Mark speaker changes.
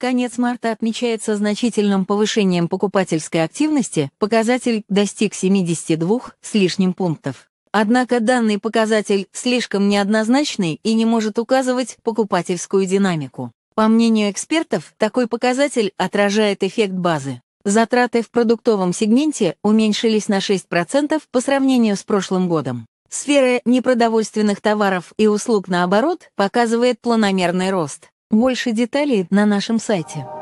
Speaker 1: Конец марта отмечается значительным повышением покупательской активности, показатель достиг 72 с лишним пунктов. Однако данный показатель слишком неоднозначный и не может указывать покупательскую динамику. По мнению экспертов, такой показатель отражает эффект базы. Затраты в продуктовом сегменте уменьшились на 6% по сравнению с прошлым годом. Сфера непродовольственных товаров и услуг, наоборот, показывает планомерный рост. Больше деталей на нашем сайте.